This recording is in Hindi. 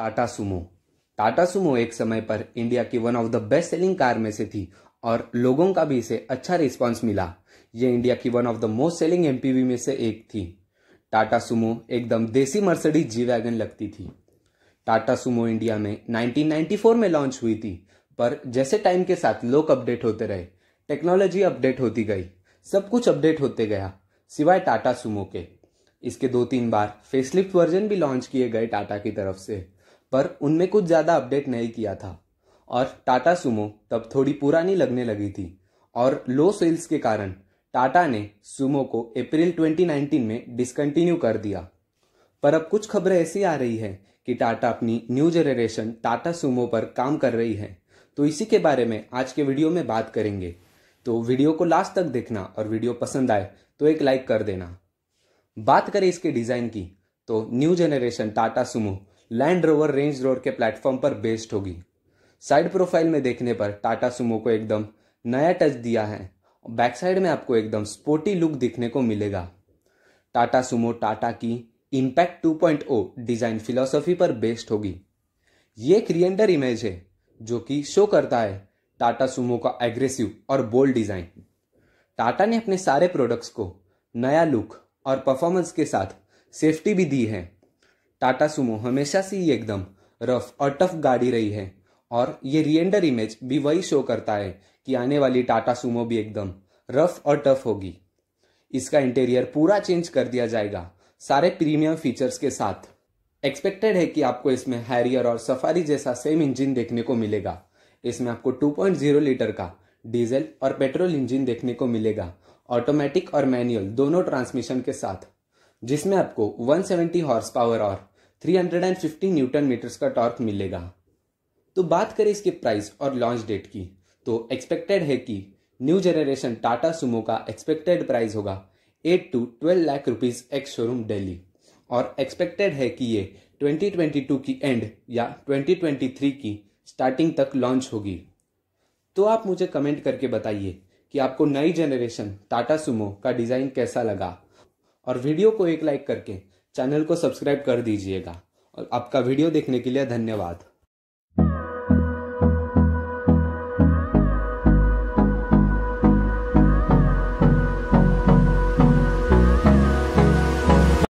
टाटा सुमो टाटा सुमो एक समय पर इंडिया की one of the best selling car में से थी और लोगों का भी इसे अच्छा रिस्पांस मिला ये इंडिया की one of the most selling MPV में से एक थी टाटा सुमो एकदम देसी मर्सिडीज जी वैगन लगती थी टाटा सुमो इंडिया में 1994 में लॉन्च हुई थी पर जैसे टाइम के साथ लोग अपडेट होते रहे टेक्नोलॉजी अपडेट होती गई सब कुछ अपडेट होते गया सिवाय टाटा सुमो के इसके दो तीन बार फेसलिफ्ट वर्जन भी लॉन्च किए गए टाटा की तरफ से पर उनमें कुछ ज़्यादा अपडेट नहीं किया था और टाटा सुमो तब थोड़ी पुरानी लगने लगी थी और लो सेल्स के कारण टाटा ने सुमो को अप्रैल 2019 में डिसकंटिन्यू कर दिया पर अब कुछ खबरें ऐसी आ रही है कि टाटा अपनी न्यू जनरेशन टाटा सुमो पर काम कर रही है तो इसी के बारे में आज के वीडियो में बात करेंगे तो वीडियो को लास्ट तक देखना और वीडियो पसंद आए तो एक लाइक कर देना बात करें इसके डिज़ाइन की तो new generation Tata Sumo Land Rover Range Rover के प्लेटफॉर्म पर बेस्ड होगी साइड प्रोफाइल में देखने पर टाटा सुमो को एकदम नया टच दिया है बैक साइड में आपको एकदम स्पोर्टी लुक दिखने को मिलेगा टाटा सुमो टाटा की इम्पैक्ट 2.0 डिज़ाइन फिलोसफी पर बेस्ड होगी ये एक रियंडर इमेज है जो कि शो करता है टाटा सुमो का एग्रेसिव और बोल्ड डिज़ाइन टाटा ने अपने सारे प्रोडक्ट्स को नया लुक और परफॉर्मेंस के साथ सेफ्टी भी दी है टाटा सुमो हमेशा से ही एकदम रफ और टफ गाड़ी रही है और ये रियंडर इमेज भी वही शो करता है कि आने वाली टाटा सुमो भी एकदम रफ और टफ होगी इसका इंटीरियर पूरा चेंज कर दिया जाएगा सारे प्रीमियम फीचर्स के साथ एक्सपेक्टेड है कि आपको इसमें हैरियर और सफारी जैसा सेम इंजन देखने को मिलेगा इसमें आपको 2.0 लीटर का डीजल और पेट्रोल इंजन देखने को मिलेगा ऑटोमेटिक और मैनुअल दोनों ट्रांसमिशन के साथ जिसमें आपको 170 हॉर्स पावर और 350 न्यूटन मीटर्स का टॉर्क मिलेगा तो बात करें इसके प्राइस और लॉन्च डेट की तो एक्सपेक्टेड है कि न्यू जनरेशन टाटा सुमो का एक्सपेक्टेड प्राइस होगा eight to twelve lakh rupees ex showroom Delhi और एक्सपेक्टेड है कि ये 2022 की एंड या 2023 की स्टार्टिंग तक लॉन्च होगी तो आप मुझे कमेंट करके बताइए कि आपको नई जनरेशन टाटा सुमो का डिज़ाइन कैसा लगा और वीडियो को एक लाइक करके चैनल को सब्सक्राइब कर दीजिएगा और आपका वीडियो देखने के लिए धन्यवाद